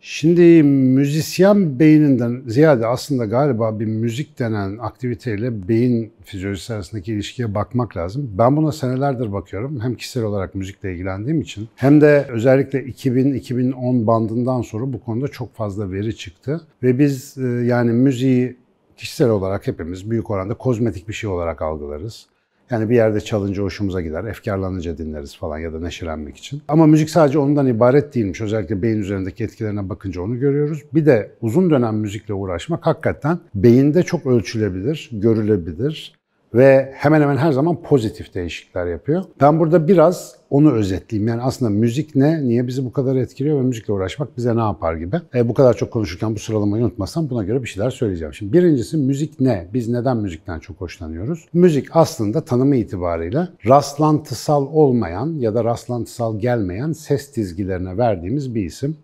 Şimdi müzisyen beyninden ziyade aslında galiba bir müzik denen aktiviteyle beyin fizyolojisi arasındaki ilişkiye bakmak lazım. Ben buna senelerdir bakıyorum. Hem kişisel olarak müzikle ilgilendiğim için hem de özellikle 2000-2010 bandından sonra bu konuda çok fazla veri çıktı. Ve biz e, yani müziği kişisel olarak hepimiz büyük oranda kozmetik bir şey olarak algılarız. Yani bir yerde çalınca hoşumuza gider, efkarlanınca dinleriz falan ya da neşelenmek için. Ama müzik sadece ondan ibaret değilmiş. Özellikle beyin üzerindeki etkilerine bakınca onu görüyoruz. Bir de uzun dönem müzikle uğraşmak hakikaten beyinde çok ölçülebilir, görülebilir, ve hemen hemen her zaman pozitif değişiklikler yapıyor. Ben burada biraz onu özetleyeyim. Yani aslında müzik ne, niye bizi bu kadar etkiliyor ve müzikle uğraşmak bize ne yapar gibi. E, bu kadar çok konuşurken bu sıralamayı unutmazsam buna göre bir şeyler söyleyeceğim. Şimdi birincisi müzik ne? Biz neden müzikten çok hoşlanıyoruz? Müzik aslında tanımı itibariyle rastlantısal olmayan ya da rastlantısal gelmeyen ses dizgilerine verdiğimiz bir isim.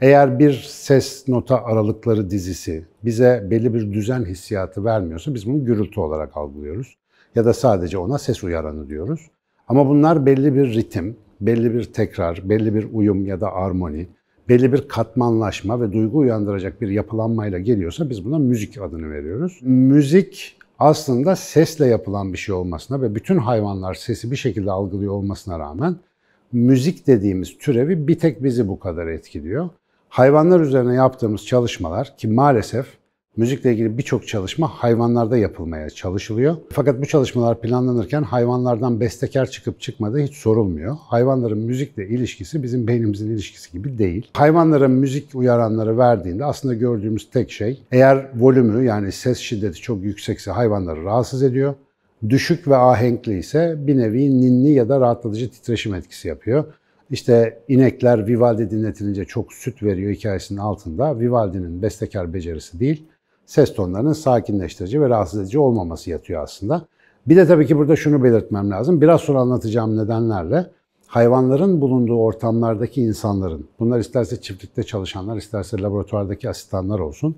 Eğer bir ses nota aralıkları dizisi bize belli bir düzen hissiyatı vermiyorsa biz bunu gürültü olarak algılıyoruz. Ya da sadece ona ses uyaranı diyoruz. Ama bunlar belli bir ritim, belli bir tekrar, belli bir uyum ya da armoni, belli bir katmanlaşma ve duygu uyandıracak bir yapılanmayla geliyorsa biz buna müzik adını veriyoruz. Müzik aslında sesle yapılan bir şey olmasına ve bütün hayvanlar sesi bir şekilde algılıyor olmasına rağmen müzik dediğimiz türevi bir tek bizi bu kadar etkiliyor. Hayvanlar üzerine yaptığımız çalışmalar ki maalesef müzikle ilgili birçok çalışma hayvanlarda yapılmaya çalışılıyor. Fakat bu çalışmalar planlanırken hayvanlardan bestekar çıkıp çıkmadığı hiç sorulmuyor. Hayvanların müzikle ilişkisi bizim beynimizin ilişkisi gibi değil. Hayvanlara müzik uyaranları verdiğinde aslında gördüğümüz tek şey eğer volümü yani ses şiddeti çok yüksekse hayvanları rahatsız ediyor. Düşük ve ahenkli ise bir nevi ninni ya da rahatlatıcı titreşim etkisi yapıyor. İşte inekler Vivaldi dinletilince çok süt veriyor hikayesinin altında. Vivaldi'nin bestekar becerisi değil, ses tonlarının sakinleştirici ve rahatsız edici olmaması yatıyor aslında. Bir de tabii ki burada şunu belirtmem lazım. Biraz sonra anlatacağım nedenlerle hayvanların bulunduğu ortamlardaki insanların, bunlar isterse çiftlikte çalışanlar, isterse laboratuvardaki asistanlar olsun,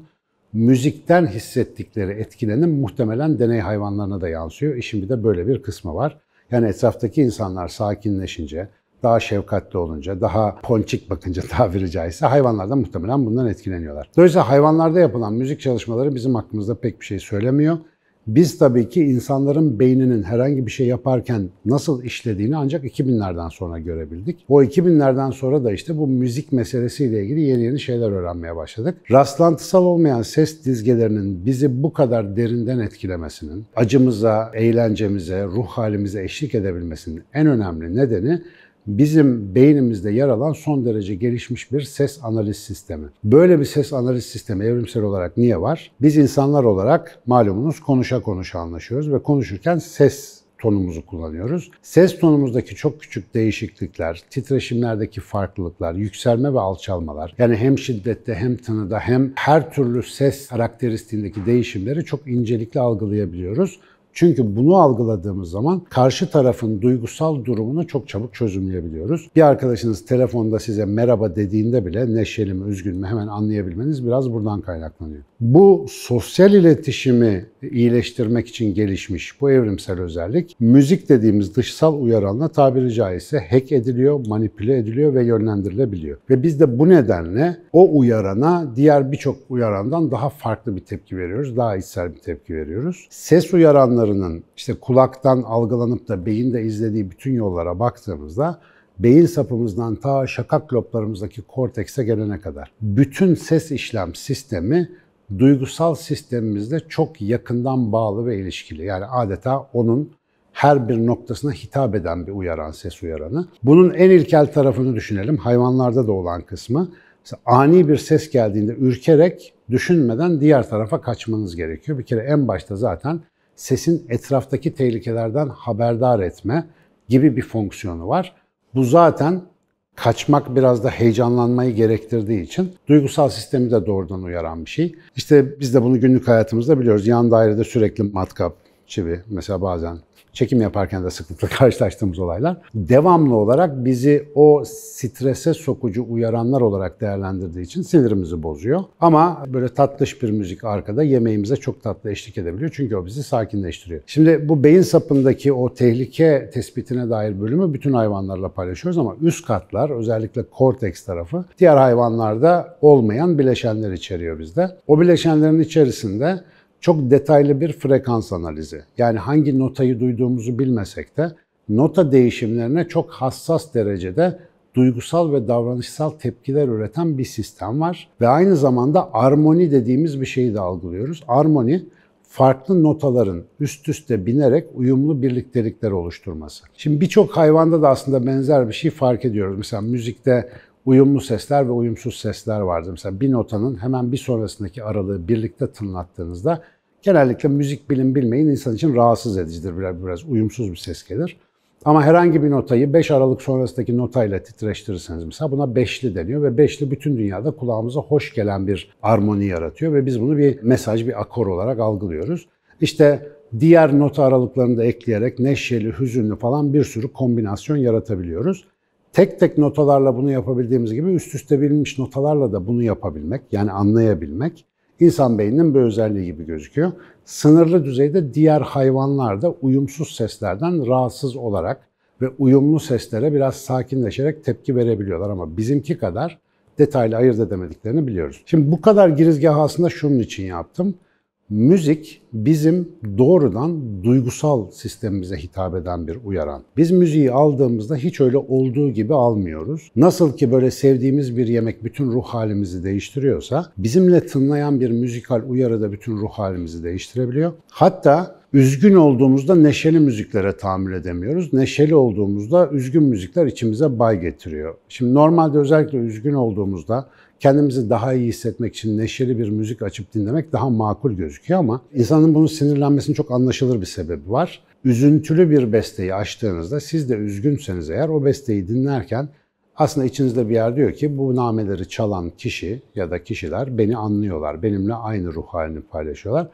müzikten hissettikleri etkilenin muhtemelen deney hayvanlarına da yansıyor. İşin bir de böyle bir kısmı var. Yani etraftaki insanlar sakinleşince, daha şefkatli olunca, daha ponçik bakınca tabiri caizse hayvanlar da muhtemelen bundan etkileniyorlar. Dolayısıyla hayvanlarda yapılan müzik çalışmaları bizim hakkımızda pek bir şey söylemiyor. Biz tabii ki insanların beyninin herhangi bir şey yaparken nasıl işlediğini ancak 2000'lerden sonra görebildik. O 2000'lerden sonra da işte bu müzik meselesiyle ilgili yeni yeni şeyler öğrenmeye başladık. Rastlantısal olmayan ses dizgelerinin bizi bu kadar derinden etkilemesinin, acımıza, eğlencemize, ruh halimize eşlik edebilmesinin en önemli nedeni bizim beynimizde yer alan son derece gelişmiş bir ses analiz sistemi. Böyle bir ses analiz sistemi evrimsel olarak niye var? Biz insanlar olarak malumunuz konuşa konuşa anlaşıyoruz ve konuşurken ses tonumuzu kullanıyoruz. Ses tonumuzdaki çok küçük değişiklikler, titreşimlerdeki farklılıklar, yükselme ve alçalmalar yani hem şiddette hem tınıda hem her türlü ses karakteristiğindeki değişimleri çok incelikle algılayabiliyoruz. Çünkü bunu algıladığımız zaman karşı tarafın duygusal durumunu çok çabuk çözümleyebiliyoruz. Bir arkadaşınız telefonda size merhaba dediğinde bile neşeli mi, üzgün mü hemen anlayabilmeniz biraz buradan kaynaklanıyor. Bu sosyal iletişimi iyileştirmek için gelişmiş bu evrimsel özellik müzik dediğimiz dışsal uyaranla tabiri caizse hack ediliyor, manipüle ediliyor ve yönlendirilebiliyor. Ve biz de bu nedenle o uyarana diğer birçok uyarandan daha farklı bir tepki veriyoruz, daha içsel bir tepki veriyoruz. Ses uyaranla alanlarının işte kulaktan algılanıp da beyinde izlediği bütün yollara baktığımızda beyin sapımızdan ta şakak loblarımızdaki kortekse gelene kadar bütün ses işlem sistemi duygusal sistemimizle çok yakından bağlı ve ilişkili. Yani adeta onun her bir noktasına hitap eden bir uyaran, ses uyaranı. Bunun en ilkel tarafını düşünelim. Hayvanlarda da olan kısmı. Mesela ani bir ses geldiğinde ürkerek, düşünmeden diğer tarafa kaçmanız gerekiyor. Bir kere en başta zaten sesin etraftaki tehlikelerden haberdar etme gibi bir fonksiyonu var. Bu zaten kaçmak biraz da heyecanlanmayı gerektirdiği için duygusal sistemi de doğrudan uyaran bir şey. İşte biz de bunu günlük hayatımızda biliyoruz. Yan dairede sürekli matkap, çivi mesela bazen çekim yaparken de sıklıkla karşılaştığımız olaylar devamlı olarak bizi o strese sokucu uyaranlar olarak değerlendirdiği için sinirimizi bozuyor. Ama böyle tatlış bir müzik arkada yemeğimize çok tatlı eşlik edebiliyor çünkü o bizi sakinleştiriyor. Şimdi bu beyin sapındaki o tehlike tespitine dair bölümü bütün hayvanlarla paylaşıyoruz ama üst katlar özellikle korteks tarafı diğer hayvanlarda olmayan bileşenler içeriyor bizde. O bileşenlerin içerisinde çok detaylı bir frekans analizi. Yani hangi notayı duyduğumuzu bilmesek de nota değişimlerine çok hassas derecede duygusal ve davranışsal tepkiler üreten bir sistem var. Ve aynı zamanda armoni dediğimiz bir şeyi de algılıyoruz. Armoni farklı notaların üst üste binerek uyumlu birliktelikler oluşturması. Şimdi birçok hayvanda da aslında benzer bir şey fark ediyoruz. Mesela müzikte uyumlu sesler ve uyumsuz sesler vardır. Mesela bir notanın hemen bir sonrasındaki aralığı birlikte tınlattığınızda genellikle müzik bilim bilmeyen insan için rahatsız edicidir. Biraz, biraz uyumsuz bir ses gelir. Ama herhangi bir notayı 5 Aralık sonrasındaki notayla titreştirirseniz mesela buna beşli deniyor ve beşli bütün dünyada kulağımıza hoş gelen bir armoni yaratıyor ve biz bunu bir mesaj, bir akor olarak algılıyoruz. İşte diğer nota aralıklarını da ekleyerek neşeli, hüzünlü falan bir sürü kombinasyon yaratabiliyoruz tek tek notalarla bunu yapabildiğimiz gibi üst üste bilmiş notalarla da bunu yapabilmek, yani anlayabilmek insan beyninin bir özelliği gibi gözüküyor. Sınırlı düzeyde diğer hayvanlar da uyumsuz seslerden rahatsız olarak ve uyumlu seslere biraz sakinleşerek tepki verebiliyorlar ama bizimki kadar detaylı ayırt edemediklerini biliyoruz. Şimdi bu kadar girizgahı aslında şunun için yaptım. Müzik bizim doğrudan duygusal sistemimize hitap eden bir uyaran. Biz müziği aldığımızda hiç öyle olduğu gibi almıyoruz. Nasıl ki böyle sevdiğimiz bir yemek bütün ruh halimizi değiştiriyorsa, bizimle tınlayan bir müzikal uyarı da bütün ruh halimizi değiştirebiliyor. Hatta Üzgün olduğumuzda neşeli müziklere tahammül edemiyoruz. Neşeli olduğumuzda üzgün müzikler içimize bay getiriyor. Şimdi normalde özellikle üzgün olduğumuzda kendimizi daha iyi hissetmek için neşeli bir müzik açıp dinlemek daha makul gözüküyor ama insanın bunun sinirlenmesinin çok anlaşılır bir sebebi var. Üzüntülü bir besteyi açtığınızda siz de üzgünseniz eğer o besteyi dinlerken aslında içinizde bir yer diyor ki bu nameleri çalan kişi ya da kişiler beni anlıyorlar, benimle aynı ruh halini paylaşıyorlar.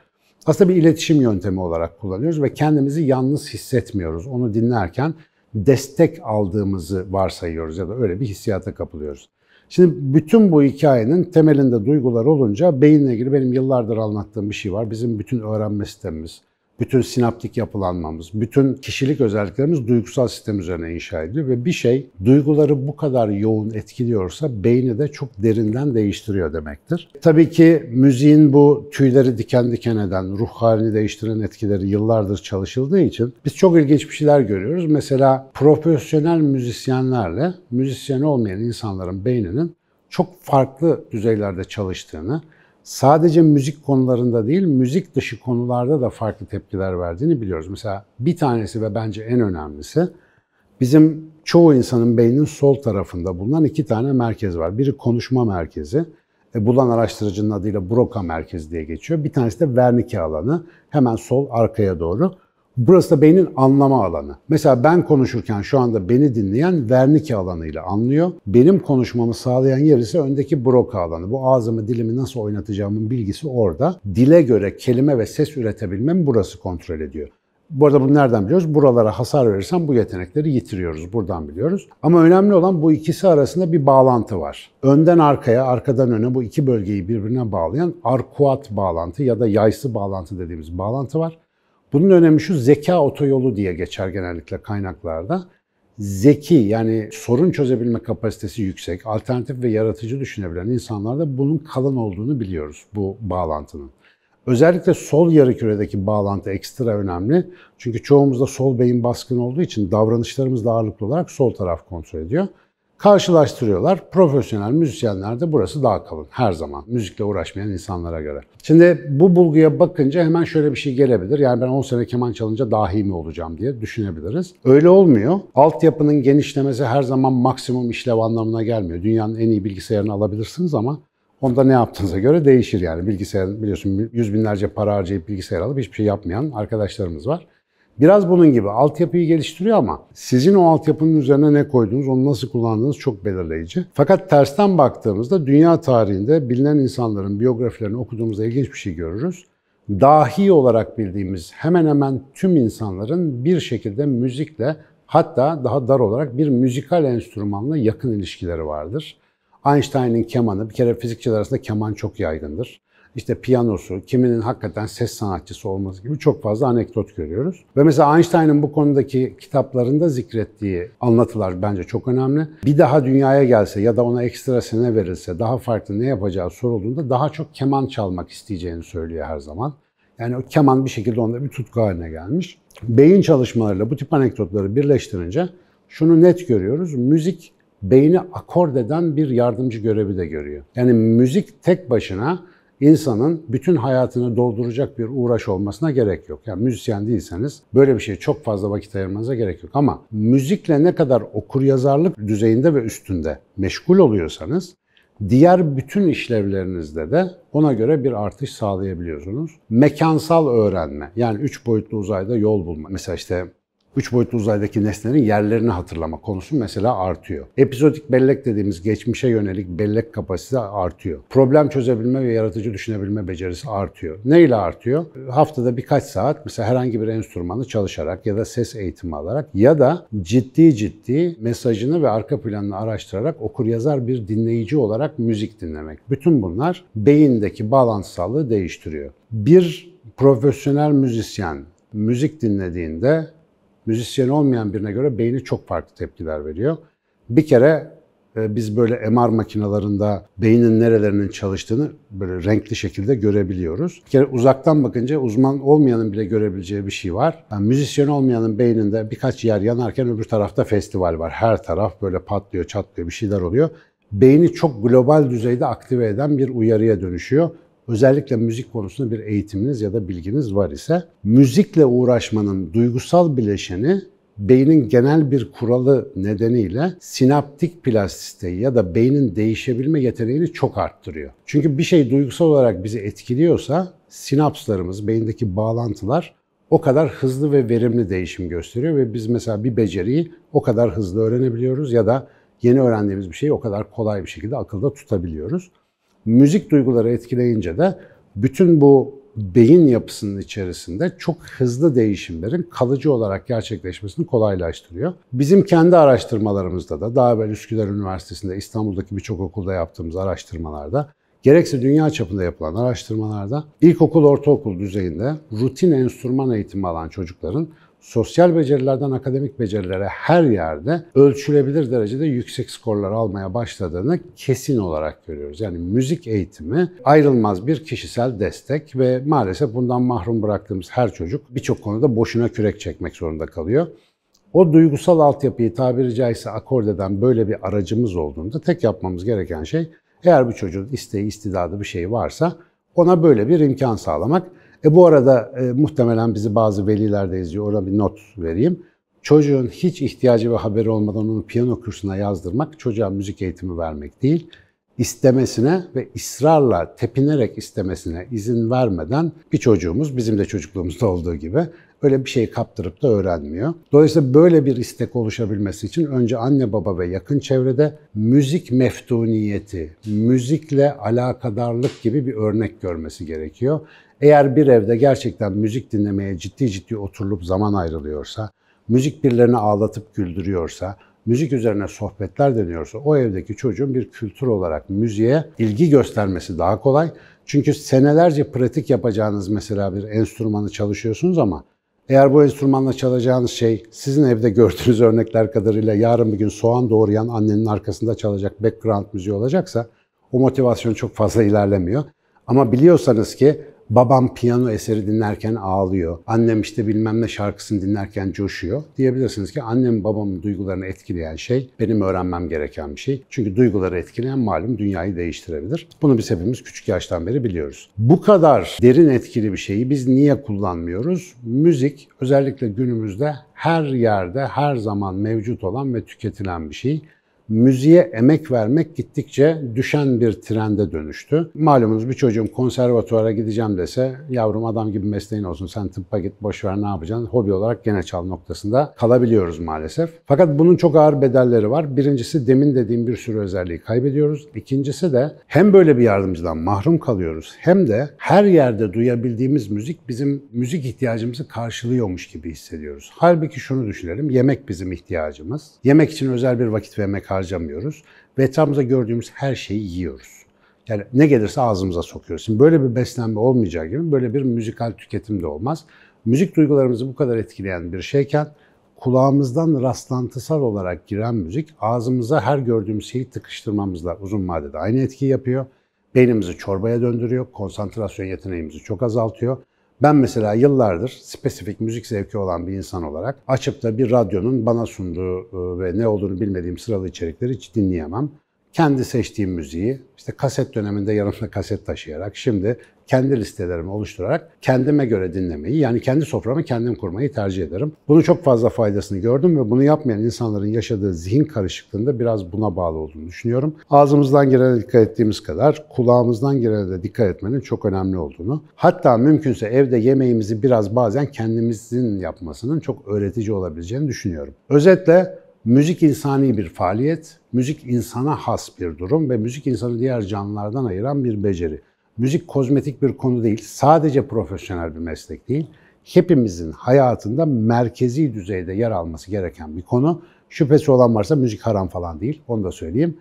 Aslında bir iletişim yöntemi olarak kullanıyoruz ve kendimizi yalnız hissetmiyoruz. Onu dinlerken destek aldığımızı varsayıyoruz ya da öyle bir hissiyata kapılıyoruz. Şimdi bütün bu hikayenin temelinde duygular olunca beyinle ilgili benim yıllardır anlattığım bir şey var. Bizim bütün öğrenme sistemimiz, bütün sinaptik yapılanmamız, bütün kişilik özelliklerimiz duygusal sistem üzerine inşa ediliyor ve bir şey duyguları bu kadar yoğun etkiliyorsa beyni de çok derinden değiştiriyor demektir. Tabii ki müziğin bu tüyleri diken diken eden, ruh halini değiştiren etkileri yıllardır çalışıldığı için biz çok ilginç bir şeyler görüyoruz. Mesela profesyonel müzisyenlerle müzisyen olmayan insanların beyninin çok farklı düzeylerde çalıştığını, sadece müzik konularında değil, müzik dışı konularda da farklı tepkiler verdiğini biliyoruz. Mesela bir tanesi ve bence en önemlisi bizim çoğu insanın beyninin sol tarafında bulunan iki tane merkez var. Biri konuşma merkezi, e, bulan araştırıcının adıyla Broca merkezi diye geçiyor. Bir tanesi de Wernicke alanı, hemen sol arkaya doğru. Burası da beynin anlama alanı. Mesela ben konuşurken şu anda beni dinleyen Wernicke alanıyla anlıyor. Benim konuşmamı sağlayan yer ise öndeki Broca alanı. Bu ağzımı dilimi nasıl oynatacağımın bilgisi orada. Dile göre kelime ve ses üretebilmem burası kontrol ediyor. Bu arada bunu nereden biliyoruz? Buralara hasar verirsen bu yetenekleri yitiriyoruz. Buradan biliyoruz. Ama önemli olan bu ikisi arasında bir bağlantı var. Önden arkaya, arkadan öne bu iki bölgeyi birbirine bağlayan arkuat bağlantı ya da yaysı bağlantı dediğimiz bağlantı var. Bunun önemi şu zeka otoyolu diye geçer genellikle kaynaklarda. Zeki yani sorun çözebilme kapasitesi yüksek, alternatif ve yaratıcı düşünebilen insanlarda bunun kalın olduğunu biliyoruz bu bağlantının. Özellikle sol yarı küredeki bağlantı ekstra önemli. Çünkü çoğumuzda sol beyin baskın olduğu için davranışlarımız da ağırlıklı olarak sol taraf kontrol ediyor karşılaştırıyorlar. Profesyonel müzisyenlerde burası daha kalın her zaman müzikle uğraşmayan insanlara göre. Şimdi bu bulguya bakınca hemen şöyle bir şey gelebilir. Yani ben 10 sene keman çalınca dahi mi olacağım diye düşünebiliriz. Öyle olmuyor. Altyapının genişlemesi her zaman maksimum işlev anlamına gelmiyor. Dünyanın en iyi bilgisayarını alabilirsiniz ama Onda ne yaptığınıza göre değişir yani. bilgisayarın biliyorsun yüz binlerce para harcayıp bilgisayar alıp hiçbir şey yapmayan arkadaşlarımız var. Biraz bunun gibi altyapıyı geliştiriyor ama sizin o altyapının üzerine ne koydunuz, onu nasıl kullandığınız çok belirleyici. Fakat tersten baktığımızda dünya tarihinde bilinen insanların biyografilerini okuduğumuzda ilginç bir şey görürüz. Dahi olarak bildiğimiz hemen hemen tüm insanların bir şekilde müzikle hatta daha dar olarak bir müzikal enstrümanla yakın ilişkileri vardır. Einstein'ın kemanı, bir kere fizikçiler arasında keman çok yaygındır işte piyanosu, kiminin hakikaten ses sanatçısı olması gibi çok fazla anekdot görüyoruz. Ve mesela Einstein'ın bu konudaki kitaplarında zikrettiği anlatılar bence çok önemli. Bir daha dünyaya gelse ya da ona ekstra sene verilse daha farklı ne yapacağı sorulduğunda daha çok keman çalmak isteyeceğini söylüyor her zaman. Yani o keman bir şekilde onda bir tutku haline gelmiş. Beyin çalışmalarıyla bu tip anekdotları birleştirince şunu net görüyoruz. Müzik beyni akord eden bir yardımcı görevi de görüyor. Yani müzik tek başına insanın bütün hayatını dolduracak bir uğraş olmasına gerek yok. Yani müzisyen değilseniz böyle bir şeye çok fazla vakit ayırmanıza gerek yok. Ama müzikle ne kadar okur yazarlık düzeyinde ve üstünde meşgul oluyorsanız Diğer bütün işlevlerinizde de ona göre bir artış sağlayabiliyorsunuz. Mekansal öğrenme yani üç boyutlu uzayda yol bulma. Mesela işte üç boyutlu uzaydaki nesnelerin yerlerini hatırlama konusu mesela artıyor. Epizodik bellek dediğimiz geçmişe yönelik bellek kapasitesi artıyor. Problem çözebilme ve yaratıcı düşünebilme becerisi artıyor. Ne ile artıyor? Haftada birkaç saat mesela herhangi bir enstrümanı çalışarak ya da ses eğitimi alarak ya da ciddi ciddi mesajını ve arka planını araştırarak okur yazar bir dinleyici olarak müzik dinlemek. Bütün bunlar beyindeki bağlantısallığı değiştiriyor. Bir profesyonel müzisyen müzik dinlediğinde müzisyen olmayan birine göre beyni çok farklı tepkiler veriyor. Bir kere e, biz böyle MR makinalarında beynin nerelerinin çalıştığını böyle renkli şekilde görebiliyoruz. Bir kere uzaktan bakınca uzman olmayanın bile görebileceği bir şey var. Yani müzisyen olmayanın beyninde birkaç yer yanarken öbür tarafta festival var. Her taraf böyle patlıyor, çatlıyor, bir şeyler oluyor. Beyni çok global düzeyde aktive eden bir uyarıya dönüşüyor özellikle müzik konusunda bir eğitiminiz ya da bilginiz var ise müzikle uğraşmanın duygusal bileşeni beynin genel bir kuralı nedeniyle sinaptik plastisteyi ya da beynin değişebilme yeteneğini çok arttırıyor. Çünkü bir şey duygusal olarak bizi etkiliyorsa sinapslarımız, beyindeki bağlantılar o kadar hızlı ve verimli değişim gösteriyor ve biz mesela bir beceriyi o kadar hızlı öğrenebiliyoruz ya da yeni öğrendiğimiz bir şeyi o kadar kolay bir şekilde akılda tutabiliyoruz. Müzik duyguları etkileyince de bütün bu beyin yapısının içerisinde çok hızlı değişimlerin kalıcı olarak gerçekleşmesini kolaylaştırıyor. Bizim kendi araştırmalarımızda da daha evvel Üsküdar Üniversitesi'nde İstanbul'daki birçok okulda yaptığımız araştırmalarda gerekse dünya çapında yapılan araştırmalarda ilkokul ortaokul düzeyinde rutin enstrüman eğitimi alan çocukların sosyal becerilerden akademik becerilere her yerde ölçülebilir derecede yüksek skorlar almaya başladığını kesin olarak görüyoruz. Yani müzik eğitimi ayrılmaz bir kişisel destek ve maalesef bundan mahrum bıraktığımız her çocuk birçok konuda boşuna kürek çekmek zorunda kalıyor. O duygusal altyapıyı tabiri caizse akord eden böyle bir aracımız olduğunda tek yapmamız gereken şey eğer bu çocuğun isteği, istidadı bir şey varsa ona böyle bir imkan sağlamak. E bu arada e, muhtemelen bizi bazı veliler de izliyor. Orada bir not vereyim. Çocuğun hiç ihtiyacı ve haberi olmadan onu piyano kursuna yazdırmak çocuğa müzik eğitimi vermek değil istemesine ve ısrarla tepinerek istemesine izin vermeden bir çocuğumuz bizim de çocukluğumuzda olduğu gibi öyle bir şeyi kaptırıp da öğrenmiyor. Dolayısıyla böyle bir istek oluşabilmesi için önce anne baba ve yakın çevrede müzik meftuniyeti, müzikle alakadarlık gibi bir örnek görmesi gerekiyor. Eğer bir evde gerçekten müzik dinlemeye ciddi ciddi oturulup zaman ayrılıyorsa, müzik birilerini ağlatıp güldürüyorsa, müzik üzerine sohbetler deniyorsa o evdeki çocuğun bir kültür olarak müziğe ilgi göstermesi daha kolay. Çünkü senelerce pratik yapacağınız mesela bir enstrümanı çalışıyorsunuz ama eğer bu enstrümanla çalacağınız şey sizin evde gördüğünüz örnekler kadarıyla yarın bir gün soğan doğrayan annenin arkasında çalacak background müziği olacaksa o motivasyon çok fazla ilerlemiyor. Ama biliyorsanız ki babam piyano eseri dinlerken ağlıyor, annem işte bilmem ne şarkısını dinlerken coşuyor. Diyebilirsiniz ki annem babamın duygularını etkileyen şey benim öğrenmem gereken bir şey. Çünkü duyguları etkileyen malum dünyayı değiştirebilir. Bunu biz hepimiz küçük yaştan beri biliyoruz. Bu kadar derin etkili bir şeyi biz niye kullanmıyoruz? Müzik özellikle günümüzde her yerde, her zaman mevcut olan ve tüketilen bir şey müziğe emek vermek gittikçe düşen bir trende dönüştü. Malumunuz bir çocuğum konservatuara gideceğim dese yavrum adam gibi mesleğin olsun sen tıbba git boşver ne yapacaksın hobi olarak gene çal noktasında kalabiliyoruz maalesef. Fakat bunun çok ağır bedelleri var. Birincisi demin dediğim bir sürü özelliği kaybediyoruz. İkincisi de hem böyle bir yardımcıdan mahrum kalıyoruz hem de her yerde duyabildiğimiz müzik bizim müzik ihtiyacımızı karşılıyormuş gibi hissediyoruz. Halbuki şunu düşünelim yemek bizim ihtiyacımız. Yemek için özel bir vakit ve emek harcamıyoruz. Ve etrafımızda gördüğümüz her şeyi yiyoruz. Yani ne gelirse ağzımıza sokuyoruz. Şimdi böyle bir beslenme olmayacağı gibi böyle bir müzikal tüketim de olmaz. Müzik duygularımızı bu kadar etkileyen bir şeyken kulağımızdan rastlantısal olarak giren müzik ağzımıza her gördüğümüz şeyi tıkıştırmamızla uzun vadede aynı etki yapıyor. Beynimizi çorbaya döndürüyor, konsantrasyon yeteneğimizi çok azaltıyor ben mesela yıllardır spesifik müzik zevki olan bir insan olarak açıp da bir radyonun bana sunduğu e, ve ne olduğunu bilmediğim sıralı içerikleri hiç dinleyemem. Kendi seçtiğim müziği işte kaset döneminde yanımda kaset taşıyarak şimdi kendi listelerimi oluşturarak kendime göre dinlemeyi yani kendi soframı kendim kurmayı tercih ederim. Bunu çok fazla faydasını gördüm ve bunu yapmayan insanların yaşadığı zihin karışıklığında biraz buna bağlı olduğunu düşünüyorum. Ağzımızdan girene dikkat ettiğimiz kadar kulağımızdan girene de dikkat etmenin çok önemli olduğunu hatta mümkünse evde yemeğimizi biraz bazen kendimizin yapmasının çok öğretici olabileceğini düşünüyorum. Özetle Müzik insani bir faaliyet, müzik insana has bir durum ve müzik insanı diğer canlılardan ayıran bir beceri müzik kozmetik bir konu değil. Sadece profesyonel bir meslek değil. Hepimizin hayatında merkezi düzeyde yer alması gereken bir konu. Şüphesi olan varsa müzik haram falan değil. Onu da söyleyeyim.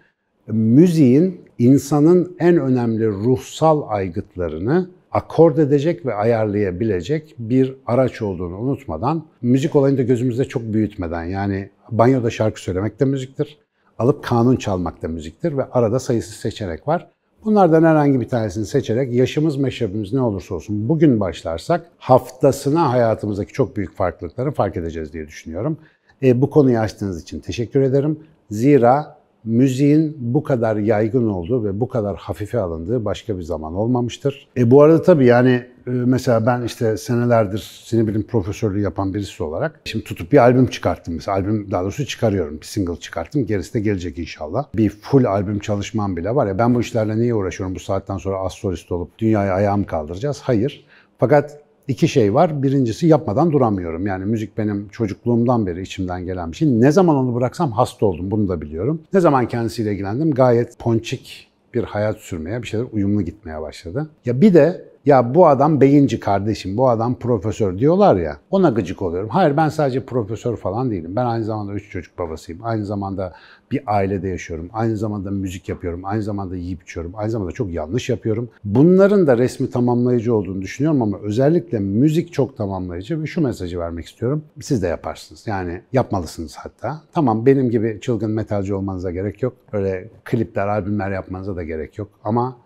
Müziğin insanın en önemli ruhsal aygıtlarını akord edecek ve ayarlayabilecek bir araç olduğunu unutmadan, müzik olayını da gözümüzde çok büyütmeden yani banyoda şarkı söylemek de müziktir, alıp kanun çalmak da müziktir ve arada sayısız seçenek var. Bunlardan herhangi bir tanesini seçerek yaşımız meşrebimiz ne olursa olsun bugün başlarsak haftasına hayatımızdaki çok büyük farklılıkları fark edeceğiz diye düşünüyorum. E, bu konuyu açtığınız için teşekkür ederim. Zira müziğin bu kadar yaygın olduğu ve bu kadar hafife alındığı başka bir zaman olmamıştır. E bu arada tabii yani e, mesela ben işte senelerdir sinebilim profesörlüğü yapan birisi olarak şimdi tutup bir albüm çıkarttım. Mesela albüm daha doğrusu çıkarıyorum. Bir single çıkarttım. Gerisi de gelecek inşallah. Bir full albüm çalışmam bile var ya ben bu işlerle niye uğraşıyorum bu saatten sonra az olup dünyaya ayağım kaldıracağız? Hayır. Fakat iki şey var. Birincisi yapmadan duramıyorum. Yani müzik benim çocukluğumdan beri içimden gelen bir şey. Ne zaman onu bıraksam hasta oldum. Bunu da biliyorum. Ne zaman kendisiyle ilgilendim gayet ponçik bir hayat sürmeye, bir şeyler uyumlu gitmeye başladı. Ya bir de ya bu adam beyinci kardeşim, bu adam profesör diyorlar ya ona gıcık oluyorum. Hayır ben sadece profesör falan değilim. Ben aynı zamanda üç çocuk babasıyım. Aynı zamanda bir ailede yaşıyorum. Aynı zamanda müzik yapıyorum. Aynı zamanda yiyip içiyorum. Aynı zamanda çok yanlış yapıyorum. Bunların da resmi tamamlayıcı olduğunu düşünüyorum ama özellikle müzik çok tamamlayıcı ve şu mesajı vermek istiyorum. Siz de yaparsınız. Yani yapmalısınız hatta. Tamam benim gibi çılgın metalci olmanıza gerek yok. Öyle klipler, albümler yapmanıza da gerek yok. Ama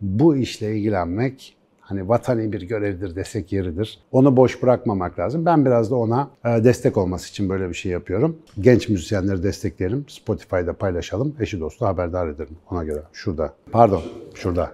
bu işle ilgilenmek Hani vatani bir görevdir desek yeridir. Onu boş bırakmamak lazım. Ben biraz da ona e, destek olması için böyle bir şey yapıyorum. Genç müzisyenleri destekleyelim. Spotify'da paylaşalım. Eşi dostu haberdar ederim ona göre. Şurada. Pardon. Şurada.